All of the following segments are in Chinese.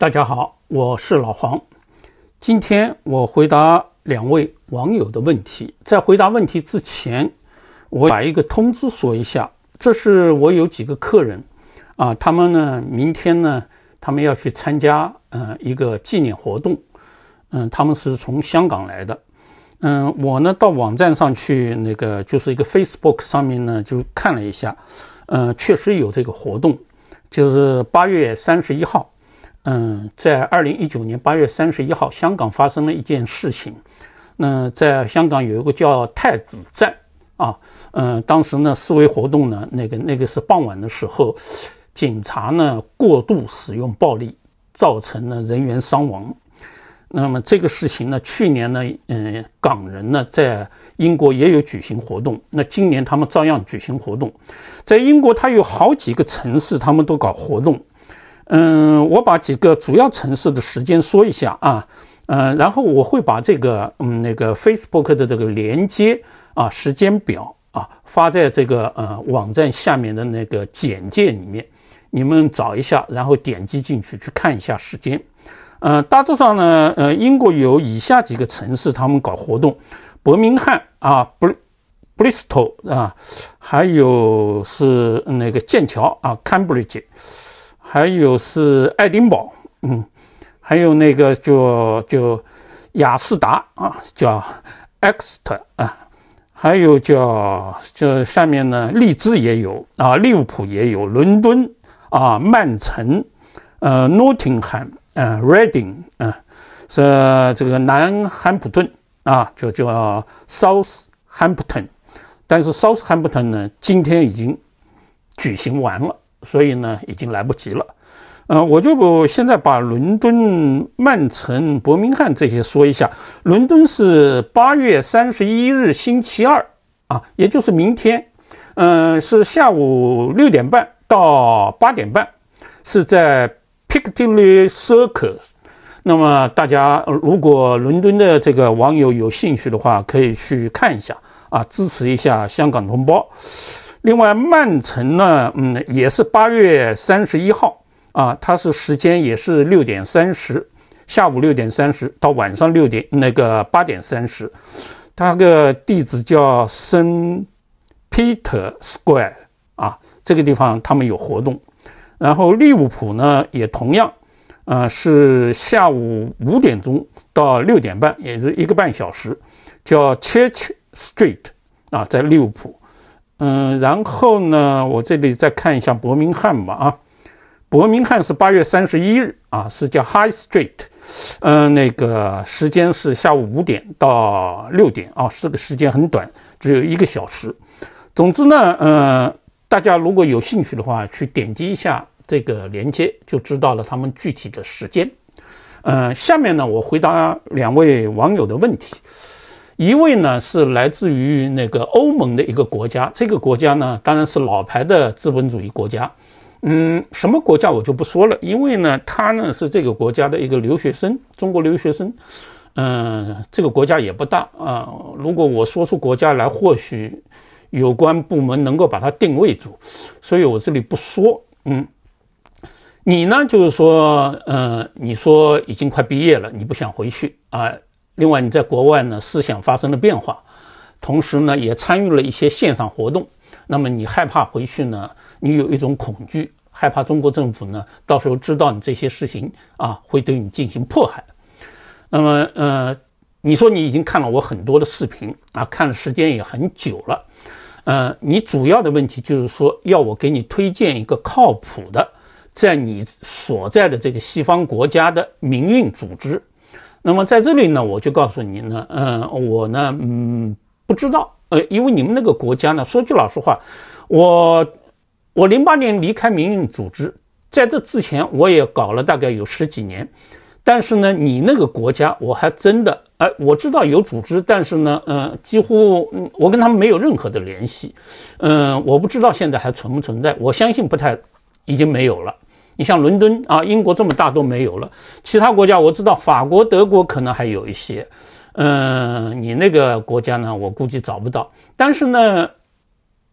大家好，我是老黄。今天我回答两位网友的问题。在回答问题之前，我把一个通知说一下。这是我有几个客人啊，他们呢明天呢，他们要去参加嗯一个纪念活动。嗯，他们是从香港来的。嗯，我呢到网站上去那个就是一个 Facebook 上面呢就看了一下，嗯，确实有这个活动，就是八月三十一号。嗯，在二零一九年八月三十一号，香港发生了一件事情。那在香港有一个叫太子站啊，嗯，当时呢，示威活动呢，那个那个是傍晚的时候，警察呢过度使用暴力，造成了人员伤亡。那么这个事情呢，去年呢，嗯，港人呢在英国也有举行活动，那今年他们照样举行活动，在英国他有好几个城市，他们都搞活动。嗯，我把几个主要城市的时间说一下啊，嗯，然后我会把这个嗯那个 Facebook 的这个连接啊时间表啊发在这个呃网站下面的那个简介里面，你们找一下，然后点击进去去看一下时间。嗯，大致上呢，呃，英国有以下几个城市他们搞活动：伯明翰啊，布布里斯托啊，还有是那个剑桥啊，Cambridge。还有是爱丁堡，嗯，还有那个叫叫雅士达啊，叫 Axt 啊，还有叫这下面呢，利兹也有啊，利物浦也有，伦敦啊，曼城，呃，Nottingham，嗯，Reading，嗯，是这个南汉普顿啊，就叫 Southampton，但是 Southampton 呢，今天已经举行完了。所以呢，已经来不及了。嗯，我就不现在把伦敦、曼城、伯明翰这些说一下。伦敦是八月三十一日星期二啊，也就是明天。嗯，是下午六点半到八点半，是在 Piccadilly Circus。那么大家如果伦敦的这个网友有兴趣的话，可以去看一下啊，支持一下香港同胞。另外，曼城呢，嗯，也是八月三十一号啊，它是时间也是六点三十，下午六点三十到晚上六点那个八点三十，它个地址叫 Saint Peter Square 啊，这个地方他们有活动。然后利物浦呢，也同样，呃，是下午五点钟到六点半，也是一个半小时，叫 Church Street 啊，在利物浦。嗯，然后呢，我这里再看一下伯明翰吧啊，伯明翰是八月三十一日啊，是叫 High Street，嗯，那个时间是下午五点到六点啊，这个时间很短，只有一个小时。总之呢，嗯，大家如果有兴趣的话，去点击一下这个链接，就知道了他们具体的时间。嗯，下面呢，我回答两位网友的问题。一位呢是来自于那个欧盟的一个国家，这个国家呢当然是老牌的资本主义国家，嗯，什么国家我就不说了，因为呢他呢是这个国家的一个留学生，中国留学生，嗯，这个国家也不大啊，如果我说出国家来，或许有关部门能够把它定位住，所以我这里不说，嗯，你呢就是说，嗯，你说已经快毕业了，你不想回去啊？另外，你在国外呢，思想发生了变化，同时呢，也参与了一些线上活动。那么，你害怕回去呢？你有一种恐惧，害怕中国政府呢，到时候知道你这些事情啊，会对你进行迫害。那么，呃，你说你已经看了我很多的视频啊，看了时间也很久了。呃，你主要的问题就是说，要我给你推荐一个靠谱的，在你所在的这个西方国家的民运组织。那么在这里呢，我就告诉你呢，嗯，我呢，嗯，不知道，呃，因为你们那个国家呢，说句老实话，我，我零八年离开民营组织，在这之前我也搞了大概有十几年，但是呢，你那个国家，我还真的，哎，我知道有组织，但是呢，嗯，几乎，嗯，我跟他们没有任何的联系，嗯，我不知道现在还存不存在，我相信不太，已经没有了。你像伦敦啊，英国这么大都没有了，其他国家我知道，法国、德国可能还有一些，嗯，你那个国家呢，我估计找不到。但是呢，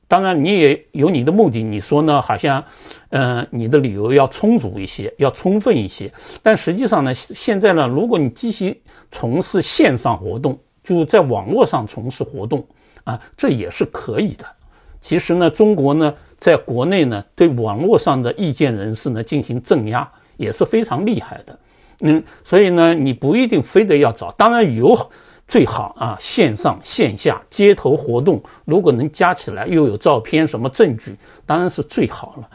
当然你也有你的目的，你说呢？好像，嗯，你的理由要充足一些，要充分一些。但实际上呢，现在呢，如果你继续从事线上活动，就在网络上从事活动啊，这也是可以的。其实呢，中国呢。在国内呢，对网络上的意见人士呢进行镇压也是非常厉害的。嗯，所以呢，你不一定非得要找，当然有最好啊，线上线下街头活动，如果能加起来又有照片什么证据，当然是最好了。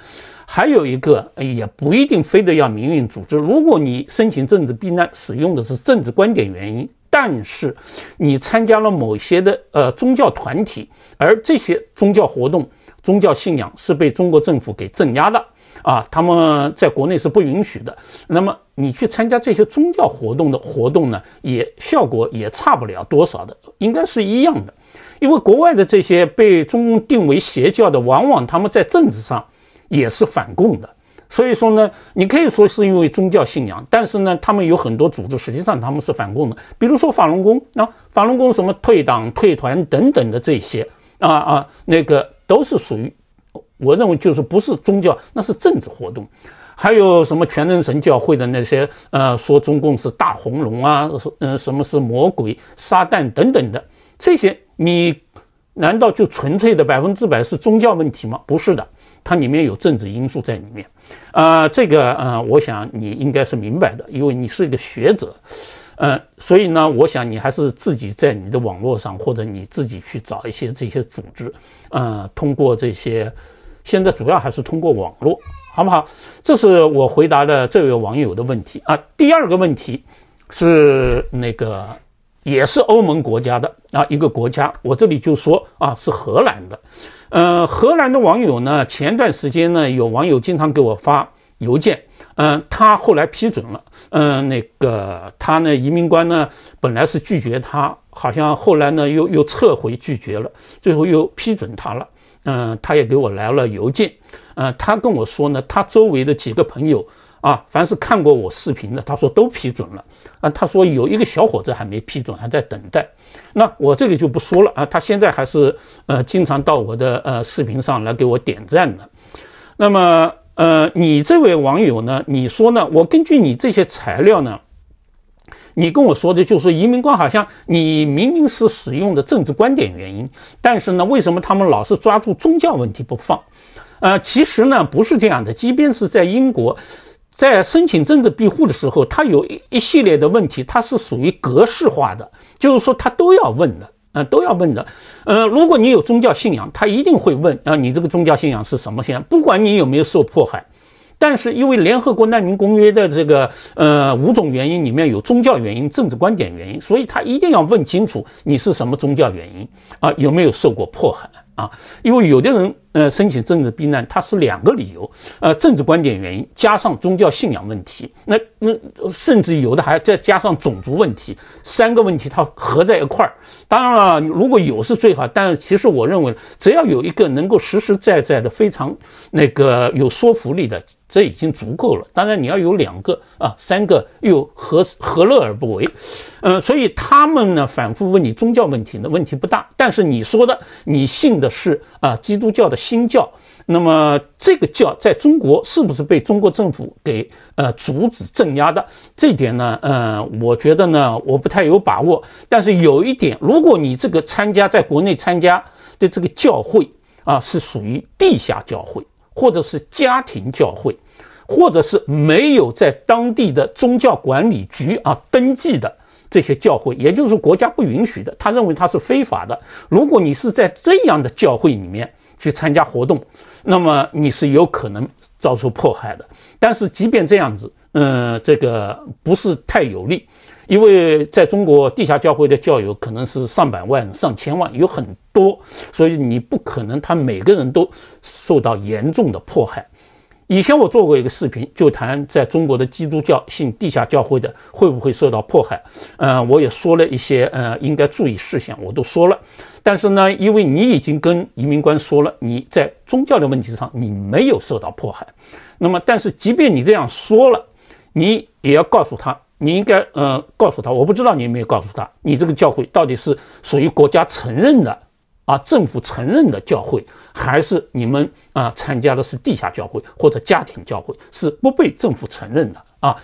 还有一个也不一定非得要民运组织，如果你申请政治避难，使用的是政治观点原因，但是你参加了某些的呃宗教团体，而这些宗教活动。宗教信仰是被中国政府给镇压的啊！他们在国内是不允许的。那么你去参加这些宗教活动的活动呢，也效果也差不了多少的，应该是一样的。因为国外的这些被中共定为邪教的，往往他们在政治上也是反共的。所以说呢，你可以说是因为宗教信仰，但是呢，他们有很多组织，实际上他们是反共的。比如说法轮功，那法轮功什么退党、退团等等的这些啊啊那个。都是属于，我认为就是不是宗教，那是政治活动。还有什么全能神教会的那些，呃，说中共是大红龙啊，呃，什么是魔鬼、撒旦等等的，这些你难道就纯粹的百分之百是宗教问题吗？不是的，它里面有政治因素在里面。啊，这个啊，我想你应该是明白的，因为你是一个学者。嗯，所以呢，我想你还是自己在你的网络上，或者你自己去找一些这些组织，啊，通过这些，现在主要还是通过网络，好不好？这是我回答的这位网友的问题啊。第二个问题是那个也是欧盟国家的啊，一个国家，我这里就说啊，是荷兰的。呃，荷兰的网友呢，前段时间呢，有网友经常给我发邮件。嗯，他后来批准了。嗯，那个他呢，移民官呢，本来是拒绝他，好像后来呢又又撤回拒绝了，最后又批准他了。嗯，他也给我来了邮件。嗯，他跟我说呢，他周围的几个朋友啊，凡是看过我视频的，他说都批准了。啊，他说有一个小伙子还没批准，还在等待。那我这个就不说了啊。他现在还是呃经常到我的呃视频上来给我点赞的。那么。呃，你这位网友呢？你说呢？我根据你这些材料呢，你跟我说的，就是移民官好像你明明是使用的政治观点原因，但是呢，为什么他们老是抓住宗教问题不放？呃，其实呢，不是这样的。即便是在英国，在申请政治庇护的时候，它有一一系列的问题，它是属于格式化的，就是说他都要问的。啊，都要问的。呃，如果你有宗教信仰，他一定会问啊，你这个宗教信仰是什么信仰？不管你有没有受迫害，但是因为联合国难民公约的这个呃五种原因里面有宗教原因、政治观点原因，所以他一定要问清楚你是什么宗教原因啊，有没有受过迫害。啊，因为有的人呃申请政治避难，他是两个理由，呃，政治观点原因加上宗教信仰问题，那那甚至有的还再加上种族问题，三个问题它合在一块儿。当然了，如果有是最好，但是其实我认为只要有一个能够实实在在的非常那个有说服力的，这已经足够了。当然你要有两个啊，三个又何何乐而不为？嗯，所以他们呢反复问你宗教问题呢问题不大，但是你说的你信的。是啊，基督教的新教，那么这个教在中国是不是被中国政府给呃阻止镇压的？这点呢，呃，我觉得呢，我不太有把握。但是有一点，如果你这个参加在国内参加的这个教会啊，是属于地下教会，或者是家庭教会，或者是没有在当地的宗教管理局啊登记的。这些教会，也就是国家不允许的，他认为他是非法的。如果你是在这样的教会里面去参加活动，那么你是有可能遭受迫害的。但是即便这样子，嗯，这个不是太有利，因为在中国地下教会的教友可能是上百万、上千万，有很多，所以你不可能他每个人都受到严重的迫害。以前我做过一个视频，就谈在中国的基督教信地下教会的会不会受到迫害。嗯，我也说了一些，呃，应该注意事项，我都说了。但是呢，因为你已经跟移民官说了，你在宗教的问题上你没有受到迫害。那么，但是即便你这样说了，你也要告诉他，你应该，呃，告诉他，我不知道你有没有告诉他，你这个教会到底是属于国家承认的。啊，政府承认的教会，还是你们啊参加的是地下教会或者家庭教会，是不被政府承认的啊。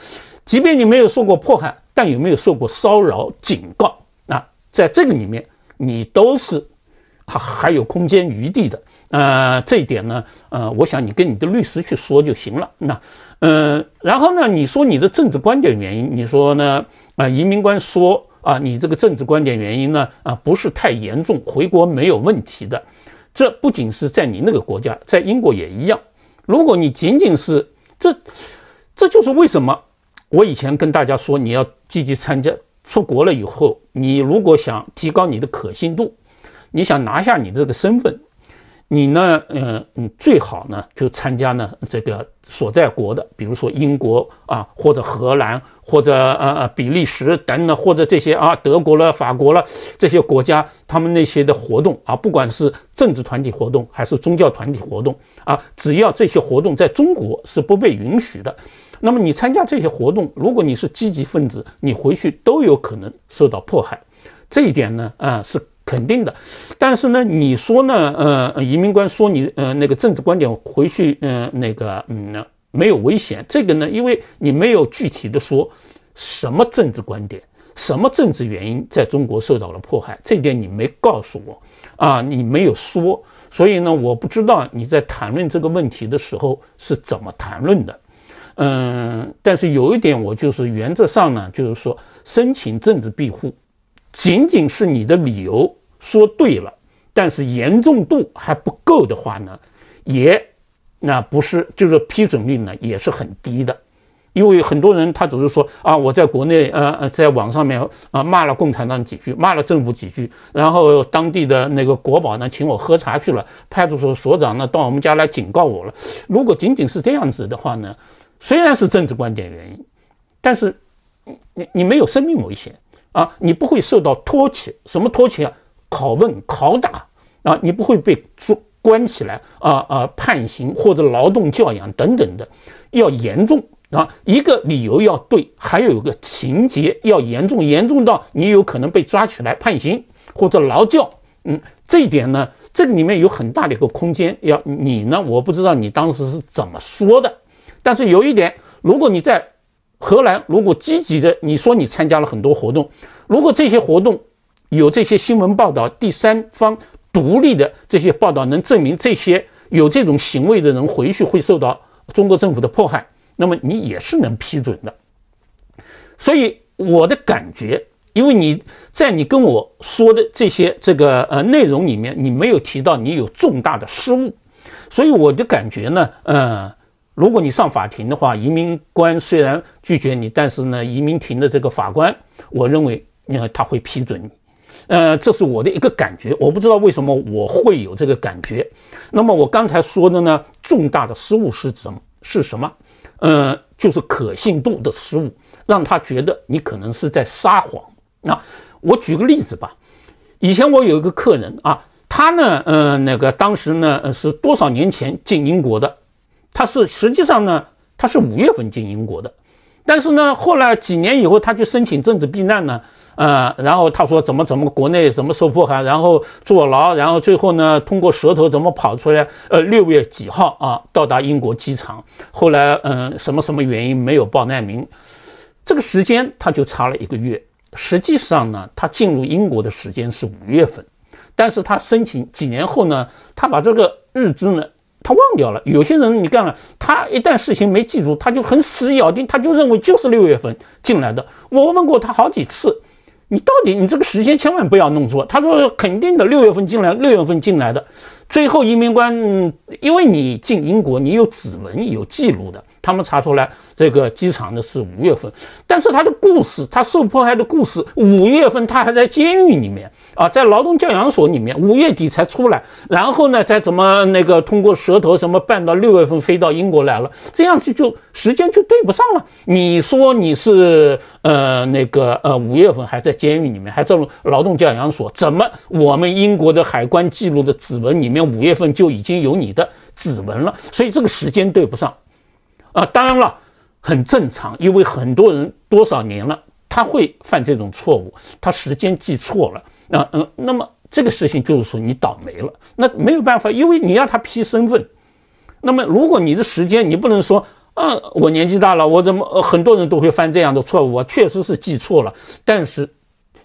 即便你没有受过迫害，但有没有受过骚扰、警告啊？在这个里面，你都是还还有空间余地的啊。这一点呢，呃，我想你跟你的律师去说就行了。那，嗯，然后呢，你说你的政治观点原因，你说呢？啊，移民官说。啊，你这个政治观点原因呢？啊，不是太严重，回国没有问题的。这不仅是在你那个国家，在英国也一样。如果你仅仅是这，这就是为什么我以前跟大家说，你要积极参加。出国了以后，你如果想提高你的可信度，你想拿下你这个身份。你呢？嗯嗯，最好呢就参加呢这个所在国的，比如说英国啊，或者荷兰，或者呃呃比利时等等，或者这些啊德国了、法国了这些国家，他们那些的活动啊，不管是政治团体活动还是宗教团体活动啊，只要这些活动在中国是不被允许的，那么你参加这些活动，如果你是积极分子，你回去都有可能受到迫害，这一点呢，啊是。肯定的，但是呢，你说呢？呃，移民官说你呃那个政治观点回去，呃那个嗯呢没有危险。这个呢，因为你没有具体的说什么政治观点、什么政治原因在中国受到了迫害，这点你没告诉我啊，你没有说，所以呢，我不知道你在谈论这个问题的时候是怎么谈论的。嗯，但是有一点，我就是原则上呢，就是说申请政治庇护。仅仅是你的理由说对了，但是严重度还不够的话呢，也那不是就是批准率呢也是很低的，因为很多人他只是说啊我在国内呃呃在网上面啊骂了共产党几句，骂了政府几句，然后当地的那个国宝呢请我喝茶去了，派出所所长呢到我们家来警告我了。如果仅仅是这样子的话呢，虽然是政治观点原因，但是你你你没有生命危险。啊，你不会受到托起，什么托起啊？拷问、拷打啊，你不会被关起来啊啊，判刑或者劳动教养等等的，要严重啊，一个理由要对，还有一个情节要严重，严重到你有可能被抓起来判刑或者劳教。嗯，这一点呢，这里面有很大的一个空间。要你呢，我不知道你当时是怎么说的，但是有一点，如果你在。荷兰如果积极的，你说你参加了很多活动，如果这些活动有这些新闻报道，第三方独立的这些报道能证明这些有这种行为的人回去会受到中国政府的迫害，那么你也是能批准的。所以我的感觉，因为你在你跟我说的这些这个呃内容里面，你没有提到你有重大的失误，所以我的感觉呢，嗯。如果你上法庭的话，移民官虽然拒绝你，但是呢，移民庭的这个法官，我认为呃他会批准你，呃，这是我的一个感觉，我不知道为什么我会有这个感觉。那么我刚才说的呢，重大的失误是什是什么？呃，就是可信度的失误，让他觉得你可能是在撒谎。那我举个例子吧，以前我有一个客人啊，他呢，呃，那个当时呢是多少年前进英国的？他是实际上呢，他是五月份进英国的，但是呢，后来几年以后，他去申请政治避难呢，呃，然后他说怎么怎么国内怎么受迫害，然后坐牢，然后最后呢，通过舌头怎么跑出来？呃，六月几号啊，到达英国机场。后来嗯，什么什么原因没有报难民？这个时间他就差了一个月。实际上呢，他进入英国的时间是五月份，但是他申请几年后呢，他把这个日志呢。他忘掉了，有些人你干了，他一旦事情没记住，他就很死咬定，他就认为就是六月份进来的。我问过他好几次，你到底你这个时间千万不要弄错。他说肯定的，六月份进来，六月份进来的。最后移民官，因为你进英国，你有指纹有记录的。他们查出来这个机场的是五月份，但是他的故事，他受迫害的故事，五月份他还在监狱里面啊，在劳动教养所里面，五月底才出来，然后呢，再怎么那个通过舌头什么办到六月份飞到英国来了，这样子就时间就对不上了。你说你是呃那个呃五月份还在监狱里面，还在劳动教养所，怎么我们英国的海关记录的指纹里面五月份就已经有你的指纹了？所以这个时间对不上。啊，当然了，很正常，因为很多人多少年了，他会犯这种错误，他时间记错了。那嗯，那么这个事情就是说你倒霉了，那没有办法，因为你要他批身份，那么如果你的时间你不能说，嗯，我年纪大了，我怎么很多人都会犯这样的错误，我确实是记错了，但是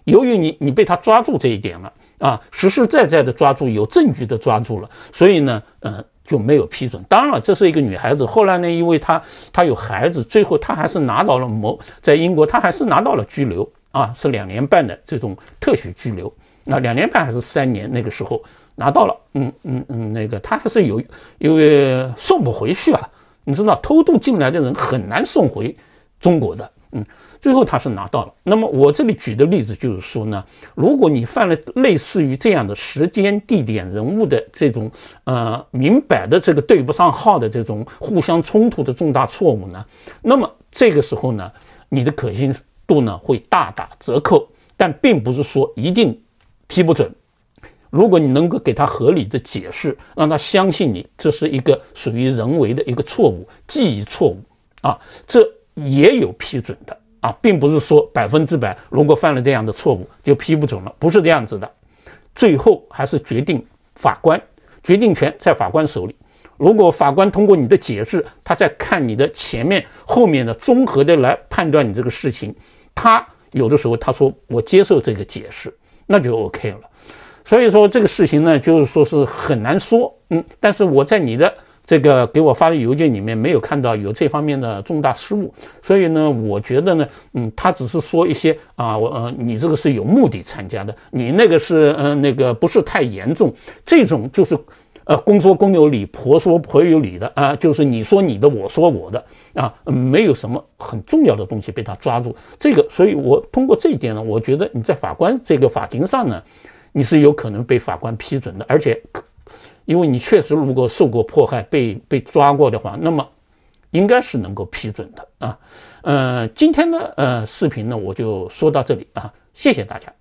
由于你你被他抓住这一点了。啊，实实在在的抓住，有证据的抓住了，所以呢，嗯，就没有批准。当然了，这是一个女孩子。后来呢，因为她她有孩子，最后她还是拿到了某在英国，她还是拿到了拘留啊，是两年半的这种特许拘留。啊，两年半还是三年？那个时候拿到了，嗯嗯嗯，那个她还是有，因为送不回去啊，你知道偷渡进来的人很难送回中国的。嗯，最后他是拿到了。那么我这里举的例子就是说呢，如果你犯了类似于这样的时间、地点、人物的这种呃明摆的这个对不上号的这种互相冲突的重大错误呢，那么这个时候呢，你的可信度呢会大打折扣。但并不是说一定批不准，如果你能够给他合理的解释，让他相信你这是一个属于人为的一个错误、记忆错误啊，这。也有批准的啊，并不是说百分之百，如果犯了这样的错误就批不准了，不是这样子的。最后还是决定法官，决定权在法官手里。如果法官通过你的解释，他在看你的前面、后面的综合的来判断你这个事情，他有的时候他说我接受这个解释，那就 OK 了。所以说这个事情呢，就是说是很难说，嗯，但是我在你的。这个给我发的邮件里面没有看到有这方面的重大失误，所以呢，我觉得呢，嗯，他只是说一些啊，我呃，你这个是有目的参加的，你那个是嗯，那个不是太严重，这种就是，呃，公说公有理，婆说婆有理的啊，就是你说你的，我说我的啊，没有什么很重要的东西被他抓住这个，所以我通过这一点呢，我觉得你在法官这个法庭上呢，你是有可能被法官批准的，而且。因为你确实如果受过迫害被被抓过的话，那么应该是能够批准的啊。嗯，今天的呃视频呢，我就说到这里啊，谢谢大家。